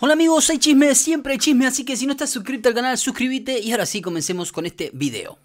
Hola amigos, soy chisme, siempre hay chisme, así que si no estás suscrito al canal, suscríbete y ahora sí comencemos con este video.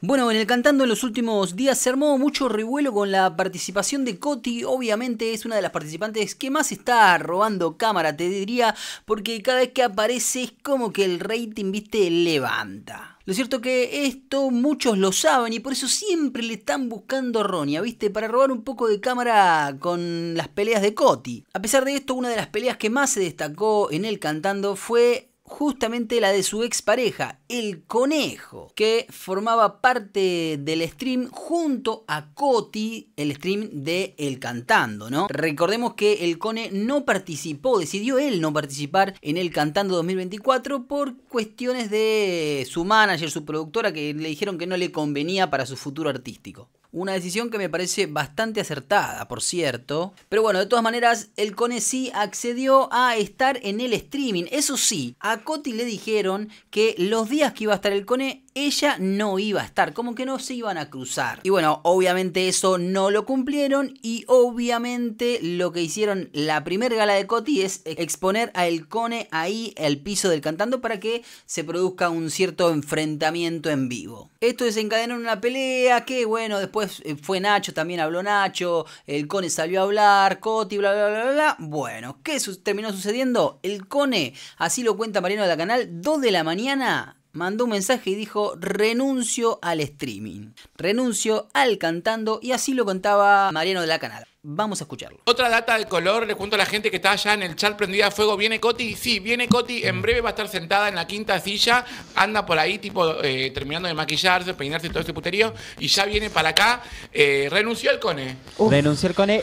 Bueno, en el Cantando en los últimos días se armó mucho revuelo con la participación de Coti. Obviamente es una de las participantes que más está robando cámara, te diría, porque cada vez que aparece es como que el rating, viste, levanta. Lo cierto que esto muchos lo saben y por eso siempre le están buscando ronia ¿viste? Para robar un poco de cámara con las peleas de Coti. A pesar de esto, una de las peleas que más se destacó en él cantando fue justamente la de su expareja, el conejo, que formaba parte del stream junto a Coti, el stream de El Cantando, ¿no? Recordemos que el Cone no participó, decidió él no participar en El Cantando 2024 por cuestiones de su manager, su productora, que le dijeron que no le convenía para su futuro artístico. Una decisión que me parece bastante acertada, por cierto. Pero bueno, de todas maneras, el Cone sí accedió a estar en el streaming. Eso sí, a Coti le dijeron que los días que iba a estar el Cone ella no iba a estar, como que no se iban a cruzar. Y bueno, obviamente eso no lo cumplieron y obviamente lo que hicieron la primer gala de Coti es exponer a El Cone ahí al piso del cantando para que se produzca un cierto enfrentamiento en vivo. Esto desencadenó una pelea que bueno, después eh, fue Nacho, también habló Nacho, El Cone salió a hablar, Coti, bla, bla, bla, bla. Bueno, ¿qué terminó sucediendo? El Cone, así lo cuenta Mariano de la Canal, 2 de la mañana mandó un mensaje y dijo renuncio al streaming, renuncio al cantando y así lo contaba Mariano de la Canal. Vamos a escucharlo. Otra data de color, le cuento a la gente que está allá en el chat prendida a fuego. ¿Viene Coti? Sí, viene Coti. En breve va a estar sentada en la quinta silla. Anda por ahí, tipo, eh, terminando de maquillarse, peinarse todo este puterío. Y ya viene para acá. Eh, renunció el Cone. Renunció el Cone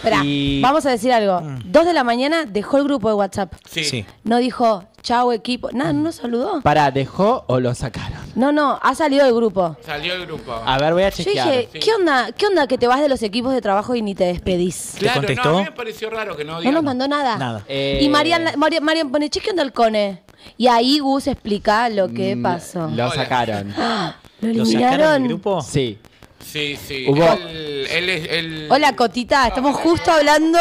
Vamos a decir algo. Mm. Dos de la mañana dejó el grupo de WhatsApp. Sí. sí. No dijo, chau equipo. Nada, no nos saludó. Pará, ¿dejó o lo sacaron? No, no, ha salido del grupo. Salió del grupo. A ver, voy a Yo chequear. dije, ¿qué onda? ¿Qué onda que te vas de los equipos de trabajo y ni te despedís? Claro, contestó? no, a mí me pareció raro que no No nos mandó nada. Nada. Eh, y Marian, pone, che, ¿qué onda el cone? Y ahí Gus explica lo que mm, pasó. Lo sacaron. ¿Lo sacaron del grupo? Sí. Sí, sí. Él, el... Hola, Cotita, estamos justo hablando.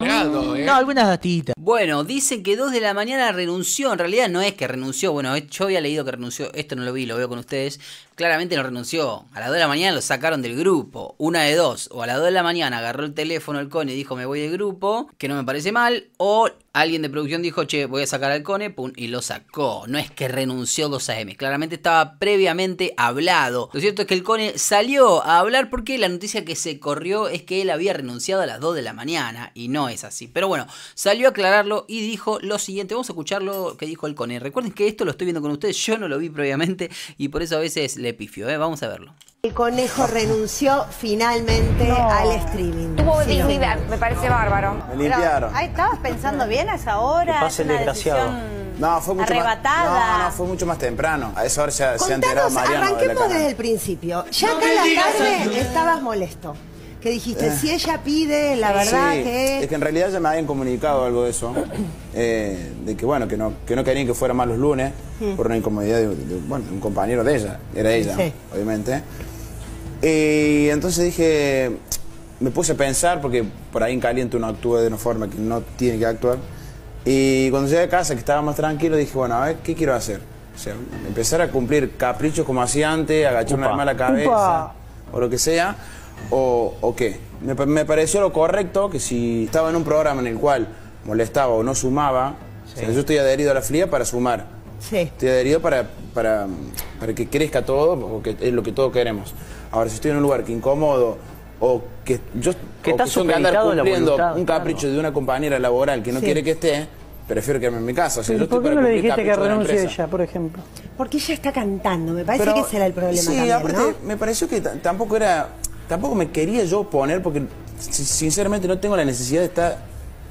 Mm, eh. No, algunas datitas. Bueno, dicen que dos de la mañana renunció. En realidad no es que renunció. Bueno, yo había leído que renunció. Esto no lo vi, lo veo con ustedes claramente no renunció. A las 2 de la mañana lo sacaron del grupo. Una de dos. O a las 2 de la mañana agarró el teléfono el Cone y dijo me voy del grupo, que no me parece mal. O alguien de producción dijo, che, voy a sacar al Cone, pum, y lo sacó. No es que renunció 2 AM. Claramente estaba previamente hablado. Lo cierto es que el Cone salió a hablar porque la noticia que se corrió es que él había renunciado a las 2 de la mañana. Y no es así. Pero bueno, salió a aclararlo y dijo lo siguiente. Vamos a escuchar lo que dijo el Cone. Recuerden que esto lo estoy viendo con ustedes. Yo no lo vi previamente y por eso a veces le Epifio, eh, Vamos a verlo. El conejo renunció finalmente al streaming. Tuvo sí, dignidad, me parece bárbaro. Me limpiaron. ¿Estabas pensando bien a esa hora? Pasa el desgraciado. No, fue mucho arrebatada. no, fue mucho más temprano. A esa hora se, se ha enterado Mariano. Arranquemos desde el principio. Ya acá la tarde estabas molesto que dijiste, eh. si ella pide, la verdad que... Es que en realidad ya me habían comunicado algo de eso, eh, de que bueno, que no, que no querían que fuera más los lunes, hmm. por una incomodidad de, un compañero de ella, era ella, obviamente. Y entonces dije, me puse a pensar, porque por ahí en caliente uno actúa de una forma que no tiene que actuar, y cuando llegué a casa, que estaba más tranquilo, dije, bueno, a ver, ¿qué quiero hacer? sea, empezar a cumplir caprichos como hacía antes, agachar una mala cabeza, o lo que sea, o, qué. Me, pareció lo correcto que si estaba en un programa en el cual molestaba o no sumaba, yo estoy adherido a la fría para sumar. Sí. Estoy adherido para, para, que crezca todo, porque es lo que todos queremos. Ahora, si estoy en un lugar que incomodo o que yo estoy cumpliendo un capricho de una compañera laboral que no quiere que esté, prefiero quedarme en mi casa. ¿Por qué no le dijiste que renuncie ella, por ejemplo? Porque ella está cantando, me parece que ese era el problema. Sí, aparte, me pareció que tampoco era tampoco me quería yo poner porque sinceramente no tengo la necesidad de estar,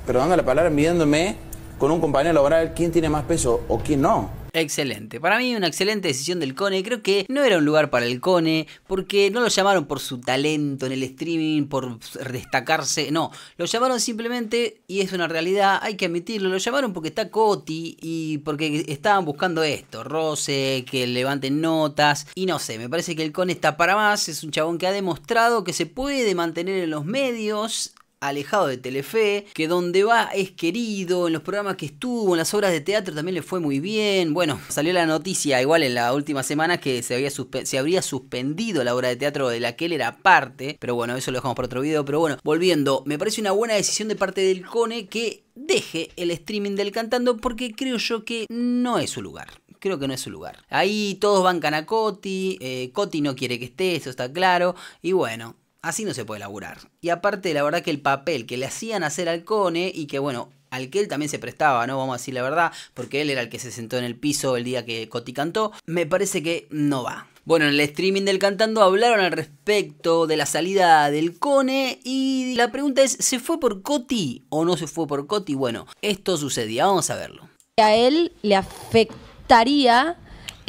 perdón la palabra, midiéndome con un compañero laboral quién tiene más peso o quién no. Excelente. Para mí una excelente decisión del Cone. Creo que no era un lugar para el Cone porque no lo llamaron por su talento en el streaming, por destacarse. No, lo llamaron simplemente, y es una realidad, hay que admitirlo, lo llamaron porque está Coti y porque estaban buscando esto. Rose, que levanten notas. Y no sé, me parece que el Cone está para más. Es un chabón que ha demostrado que se puede mantener en los medios alejado de Telefe, que donde va es querido, en los programas que estuvo, en las obras de teatro también le fue muy bien. Bueno, salió la noticia igual en la última semana que se, había se habría suspendido la obra de teatro de la que él era parte, pero bueno, eso lo dejamos para otro video, pero bueno, volviendo, me parece una buena decisión de parte del Cone que deje el streaming del cantando porque creo yo que no es su lugar creo que no es su lugar. Ahí todos bancan a Coti, eh, Coti no quiere que esté, eso está claro, y bueno, Así no se puede laburar. Y aparte, la verdad que el papel que le hacían hacer al Cone y que, bueno, al que él también se prestaba, ¿no? Vamos a decir la verdad, porque él era el que se sentó en el piso el día que Coti cantó, me parece que no va. Bueno, en el streaming del Cantando hablaron al respecto de la salida del Cone y la pregunta es, ¿se fue por Coti o no se fue por Coti? Bueno, esto sucedía, vamos a verlo. A él le afectaría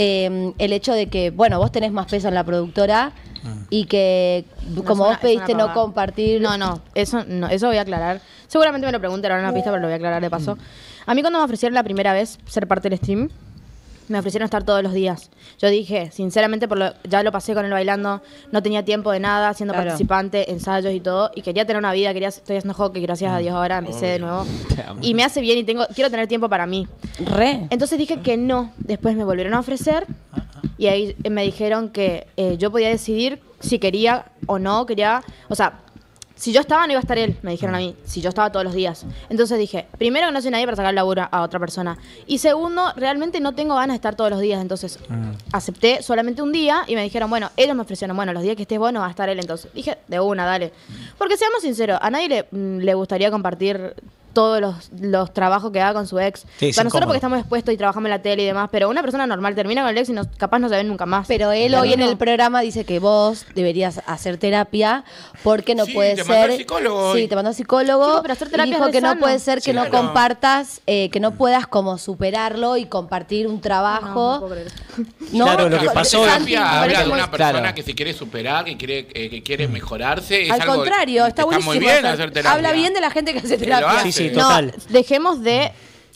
Em, el hecho de que, bueno, vos tenés más peso en la productora ah. y que como vos pediste no compartir... No, no, eso no, eso voy a aclarar. Seguramente me lo preguntaron en la pista, pero lo voy a aclarar de paso. Mm. A mí cuando me ofrecieron la primera vez ser parte del Steam me ofrecieron estar todos los días. Yo dije, sinceramente, por ya lo pasé con el bailando, no tenía tiempo de nada, siendo participante, ensayos y todo, y quería tener una vida, quería, estoy haciendo hockey, gracias a mm. Dios ahora empecé de nuevo. Y me hace bien y tengo, quiero tener tiempo para mí. Re. Entonces dije que no, después me volvieron a ofrecer y ahí me dijeron que eh, yo podía decidir si quería o no, quería, o sea, si yo estaba, no iba a estar él, me dijeron mm. a mí. Si yo estaba todos los días. Entonces dije, primero, no soy nadie para sacar laburo a otra persona. Y segundo, realmente no tengo ganas de estar todos los días. Entonces mm. acepté solamente un día y me dijeron, bueno, ellos me ofrecieron, bueno, los días que estés vos no va a estar él. Entonces dije, de una, dale. Mm. Porque seamos sinceros, a nadie le, le gustaría compartir todos los, los trabajos que haga con su ex. Para nosotros porque estamos expuestos y trabajamos en la tele y demás, pero una persona normal termina con el ex y capaz no se ven nunca más. Pero él hoy en el programa dice que vos deberías hacer terapia porque no sí, puede te ser... Mandó psicólogo sí, te mandó psicólogo. pero hacer terapia dijo que no puede ser que no compartas, eh, que no puedas como superarlo y compartir un trabajo. No, Claro, lo que pasó terapia es... habla de una persona que se quiere superar, que quiere, eh, que quiere mm. mejorarse. Al contrario, está, buenísimo. Muy bien hacer terapia. Habla bien de la gente que hace terapia. Sí, sí, no, dejemos de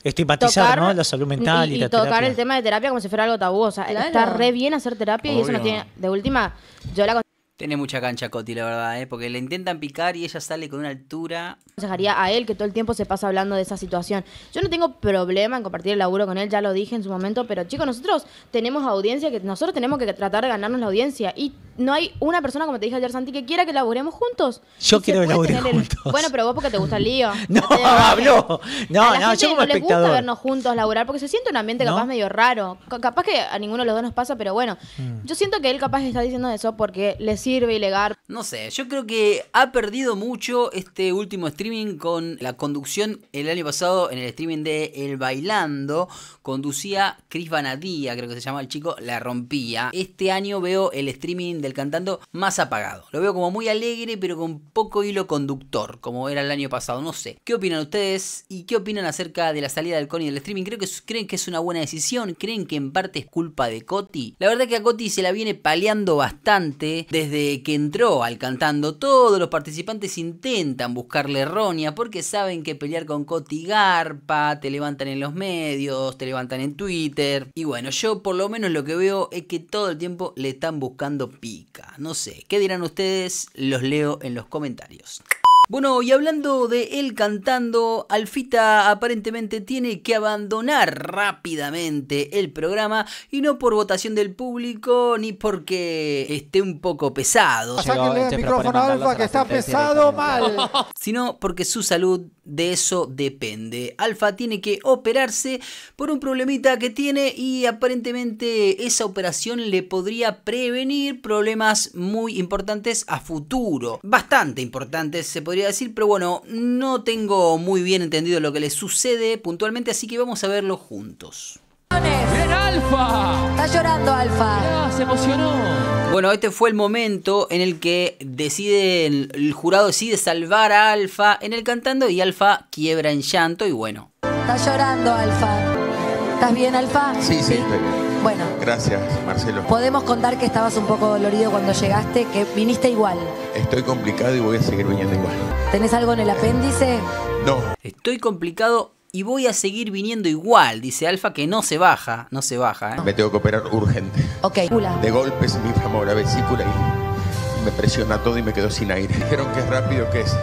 mm. estigmatizar la salud mental y, tocar el tema de terapia como si fuera algo tabú. está re bien hacer terapia y eso no tiene. De última, yo la tiene mucha cancha Coti, la verdad, ¿eh? porque le intentan picar y ella sale con una altura. dejaría a él que todo el tiempo se pasa hablando de esa situación. Yo no tengo problema en compartir el laburo con él, ya lo dije en su momento, pero chicos, nosotros tenemos audiencia, que nosotros tenemos que tratar de ganarnos la audiencia. Y no hay una persona, como te dije ayer, Santi, que quiera que laburemos juntos. Yo quiero que laburemos juntos. Bueno, pero vos porque te gusta el lío. no, no, no, a la no gente yo no gusta vernos juntos laburar porque se siente un ambiente capaz medio raro. capaz que a ninguno de los dos nos pasa, pero bueno, mm. yo siento que él capaz está diciendo eso porque le sirve no sé, yo creo que ha perdido mucho este último streaming con la conducción. El año pasado, en el streaming de El Bailando, conducía Chris Vanadía, creo que se llama el chico, la rompía. Este año veo el streaming del cantando más apagado. Lo veo como muy alegre, pero con poco hilo conductor, como era el año pasado. No sé. ¿Qué opinan ustedes? ¿Y qué opinan acerca de la salida del Connie del streaming? Creo que creen que es una buena decisión. ¿Creen que en parte es culpa de Coti? La verdad que a Coti se la viene paliando bastante desde desde que entró al cantando, todos los participantes intentan buscarle errónea porque saben que pelear con Coti Garpa, te levantan en los medios, te levantan en Twitter. Y bueno, yo por lo menos lo que veo es que todo el tiempo le están buscando pica. No sé, ¿qué dirán ustedes? Los leo en los comentarios. Bueno, y hablando de él cantando, Alfita aparentemente tiene que abandonar rápidamente el programa y no por votación del público ni porque esté un poco pesado. Sino porque su salud de eso depende. Alfa tiene que operarse por un problemita que tiene y aparentemente esa operación le podría prevenir problemas muy importantes a futuro. Bastante importantes se podría decir, pero bueno, no tengo muy bien entendido lo que le sucede puntualmente, así que vamos a verlo juntos. ¡Bien, Alfa! Está llorando, Alfa. se emocionó. Bueno, este fue el momento en el que decide, el jurado decide salvar a Alfa en el cantando y Alfa quiebra en llanto y bueno. Está llorando, Alfa. ¿Estás bien, Alfa? Sí, sí, estoy bien. Bueno. Gracias, Marcelo. Podemos contar que estabas un poco dolorido cuando llegaste, que viniste igual. Estoy complicado y voy a seguir viniendo igual. ¿Tenés algo en el apéndice? No. Estoy complicado y voy a seguir viniendo igual, dice Alfa, que no se baja, no se baja. ¿eh? Me tengo que operar urgente. Ok. De golpes mi la vesícula y me presiona todo y me quedo sin aire. Dijeron que es rápido, que es.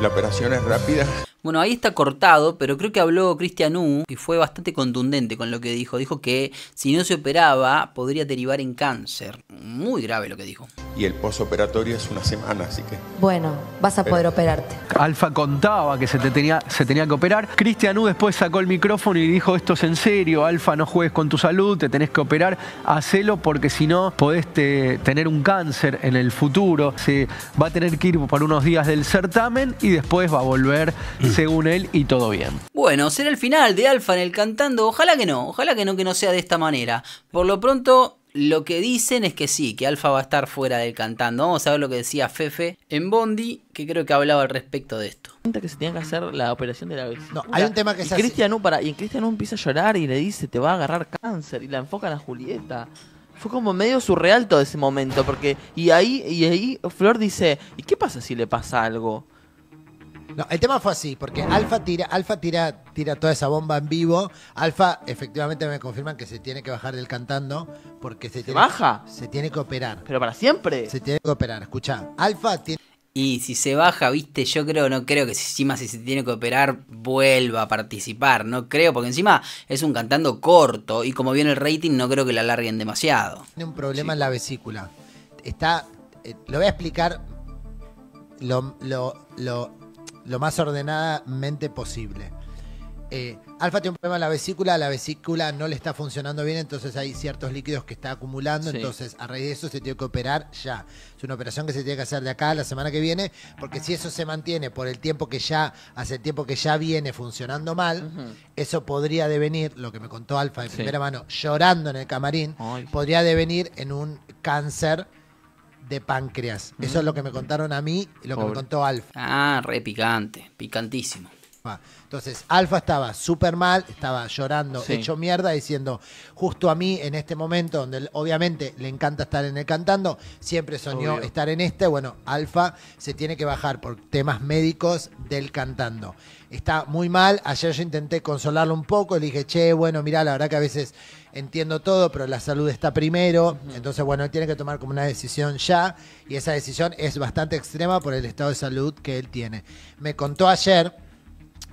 La operación es rápida. Bueno, ahí está cortado, pero creo que habló Cristian U, que fue bastante contundente con lo que dijo. Dijo que si no se operaba podría derivar en cáncer. Muy grave lo que dijo. Y el postoperatorio es una semana, así que... Bueno, vas a poder eh. operarte. Alfa contaba que se, tenía, que operar. Cristian U después sacó el micrófono y dijo, esto es en serio, Alfa, no juegues con tu salud, te tenés que operar, hacelo porque si no podés tener un cáncer en el futuro. Se va a tener que ir por unos días del certamen y después va a volver según él, y todo bien. Bueno, será el final de Alfa en el cantando. Ojalá que no, ojalá que no, que no sea de esta manera. Por lo pronto, lo que dicen es que sí, que Alfa va a estar fuera del cantando. Vamos a ver lo que decía Fefe en Bondi, que creo que hablaba al respecto de esto. Que se tenía que hacer la operación de la No, hay un tema que y se Cristian para Y Cristian empieza a llorar y le dice, te va a agarrar cáncer. Y la enfoca a la Julieta. Fue como medio surreal todo ese momento, porque... Y ahí, y ahí Flor dice, ¿y qué pasa si le pasa algo? No, el tema fue así, porque Alfa tira, Alfa tira, tira toda esa bomba en vivo. Alfa, efectivamente me confirman que se tiene que bajar del cantando porque se, tiene, baja? Se tiene que operar. Pero para siempre. Se tiene que operar. Escucha, Alfa tiene y si se baja, viste, yo creo, no creo que encima si se tiene que operar vuelva a participar, no creo, porque encima es un cantando corto y como viene el rating no creo que la alarguen demasiado. Tiene un problema en la vesícula. Está, eh, lo voy a explicar lo, lo, lo lo más ordenadamente posible. Eh, alfa tiene un problema en la vesícula, la vesícula no le está funcionando bien, entonces hay ciertos líquidos que está acumulando, entonces a raíz de eso se tiene que operar ya. Es una operación que se tiene que hacer de acá a la semana que viene, porque si eso se mantiene por el tiempo que ya, hace el tiempo que ya viene funcionando mal, eso podría devenir, lo que me contó Alfa de primera mano, llorando en el camarín, podría devenir en un cáncer de páncreas. Eso es lo que me contaron a mí y lo que me contó Alf. Ah, re picante, picantísimo. Entonces, Alfa estaba súper mal, estaba llorando, hecho mierda, diciendo, justo a mí, en este momento, donde obviamente le encanta estar en el cantando, siempre soñó estar en este. Bueno, Alfa se tiene que bajar por temas médicos del cantando. Está muy mal. Ayer yo intenté consolarlo un poco, le dije, che, bueno, mirá, la verdad que a veces entiendo todo, pero la salud está primero. Entonces, bueno, él tiene que tomar como una decisión ya. Y esa decisión es bastante extrema por el estado de salud que él tiene. Me contó ayer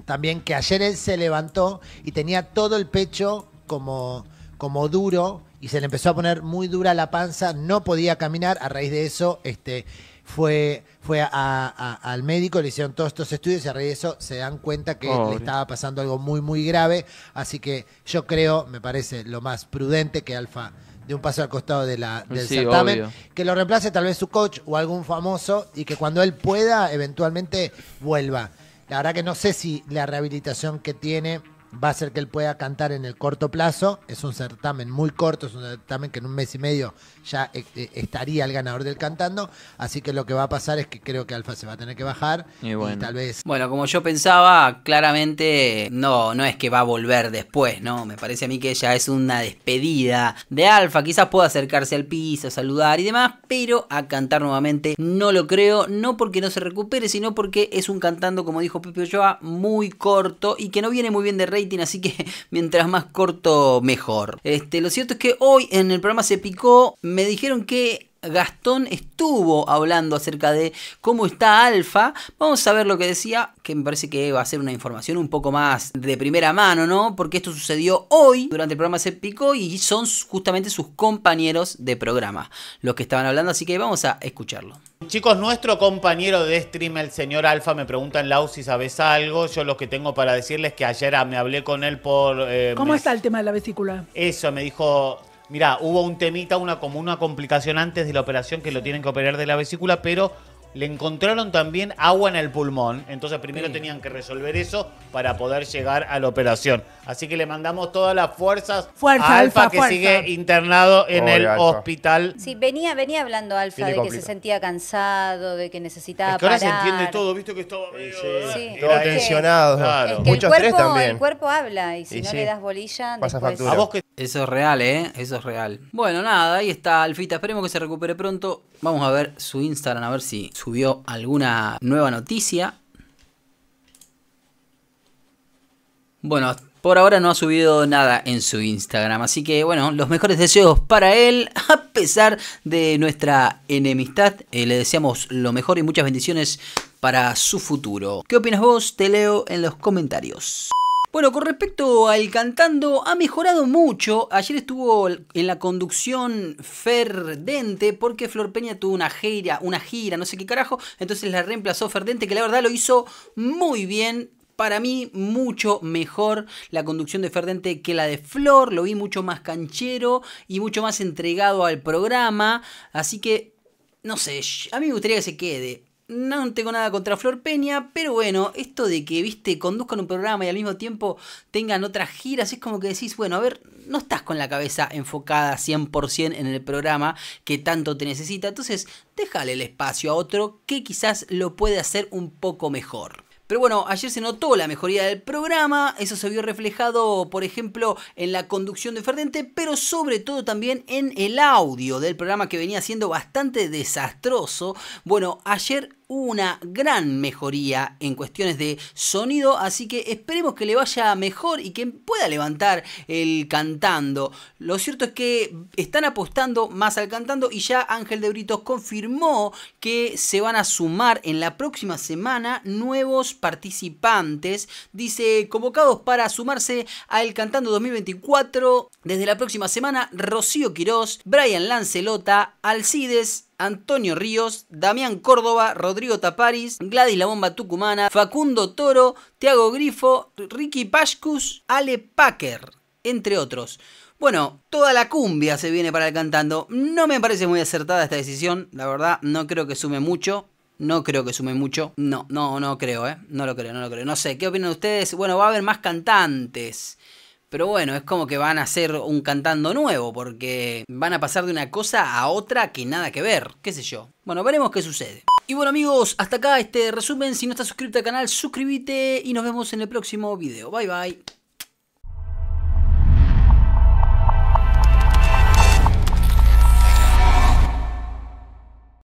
también que ayer él se levantó y tenía todo el pecho como, como duro y se le empezó a poner muy dura la panza, no podía caminar, a raíz de eso este, fue, fue a, al médico, le hicieron todos estos estudios y a raíz de eso se dan cuenta que le estaba pasando algo muy, muy grave, así que yo creo, me parece lo más prudente que Alfa de un paso al costado de la, del certamen, que lo reemplace tal vez su coach o algún famoso y que cuando él pueda eventualmente vuelva. La verdad que no sé si la rehabilitación que tiene va a ser que él pueda cantar en el corto plazo. Es un certamen muy corto, es un certamen que en un mes y medio ya eh, eh, estaría el ganador del cantando. Así que lo que va a pasar es que creo que Alfa se va a tener que bajar y, bueno. tal vez. Bueno, como yo pensaba, claramente no, no es que va a volver después, ¿no? Me parece a mí que ya es una despedida de Alfa. Quizás pueda acercarse al piso, saludar y demás, pero a cantar nuevamente no lo creo, no porque no se recupere, sino porque es un cantando, como dijo Pepe Ochoa, muy corto y que no viene muy bien de rey así que mientras más corto, mejor. Este, lo cierto es que hoy en el programa se picó, me dijeron que Gastón estuvo hablando acerca de cómo está Alfa. Vamos a ver lo que decía, que me parece que va a ser una información un poco más de primera mano, ¿no? Porque esto sucedió hoy, durante el programa se y son justamente sus compañeros de programa los que estaban hablando, así que vamos a escucharlo. Chicos, nuestro compañero de stream, el señor Alfa, me pregunta en Lau, si sabes algo. Yo lo que tengo para decirles es que ayer ah, me hablé con él por... Eh, ¿Cómo está el tema de la vesícula? Eso, me dijo, mirá, hubo un temita, una, como una complicación antes de la operación que lo tienen que operar de la vesícula, pero le encontraron también agua en el pulmón. Entonces primero tenían que resolver eso para poder llegar a la operación. Así que le mandamos todas las fuerzas fuerza, Alfa, que sigue internado en el hospital. Sí, venía, venía hablando Alfa de que se sentía cansado, de que necesitaba. Es ahora se entiende todo, viste que estaba medio, sí, todo tensionado. el, cuerpo, habla y si no le das bolilla, después... a eso es real, ¿eh? Eso es real. Bueno, nada, ahí está Alfita. Esperemos que se recupere pronto. Vamos a ver su Instagram, a ver si subió alguna nueva noticia. Bueno, por ahora no ha subido nada en su Instagram, así que bueno, los mejores deseos para él, a pesar de nuestra enemistad, eh, le deseamos lo mejor y muchas bendiciones para su futuro. ¿Qué opinas vos? Te leo en los comentarios. Bueno, con respecto al cantando, ha mejorado mucho. Ayer estuvo en la conducción Ferdente porque Flor Peña tuvo una gira, una gira, no sé qué carajo. Entonces la reemplazó Ferdente, que la verdad lo hizo muy bien. Para mí, mucho mejor la conducción de Ferdente que la de Flor. Lo vi mucho más canchero y mucho más entregado al programa. Así que, no sé, a mí me gustaría que se quede no tengo nada contra Flor Peña, pero bueno, esto de que, viste, conduzcan un programa y al mismo tiempo tengan otras giras, es como que decís, bueno, a ver, no estás con la cabeza enfocada 100% en el programa que tanto te necesita, entonces déjale el espacio a otro que quizás lo puede hacer un poco mejor. Pero bueno, ayer se notó la mejoría del programa, eso se vio reflejado, por ejemplo, en la conducción de Ferdente, pero sobre todo también en el audio del programa que venía siendo bastante desastroso. Bueno, ayer una gran mejoría en cuestiones de sonido, así que esperemos que le vaya mejor y que pueda levantar el cantando. Lo cierto es que están apostando más al cantando y ya Ángel de Britos confirmó que se van a sumar en la próxima semana nuevos participantes, dice, convocados para sumarse a al Cantando 2024, desde la próxima semana, Rocío Quirós, Brian Lancelota, Alcides, Antonio Ríos, Damián Córdoba, Rodrigo Taparis, Gladys La Bomba Tucumana, Facundo Toro, Tiago Grifo, Ricky Pascus, Ale Packer, entre otros. Bueno, toda la cumbia se viene para el cantando. No me parece muy acertada esta decisión, la verdad, no creo que sume mucho. No creo que sume mucho. No, no, no creo, ¿eh? No lo creo, no lo creo. No sé, ¿qué opinan ustedes? Bueno, va a haber más cantantes. Pero bueno, es como que van a hacer un cantando nuevo, porque van a pasar de una cosa a otra que nada que ver, qué sé yo. Bueno, veremos qué sucede. Y bueno amigos, hasta acá este resumen. Si no estás suscrito al canal, suscríbete y nos vemos en el próximo video. Bye bye.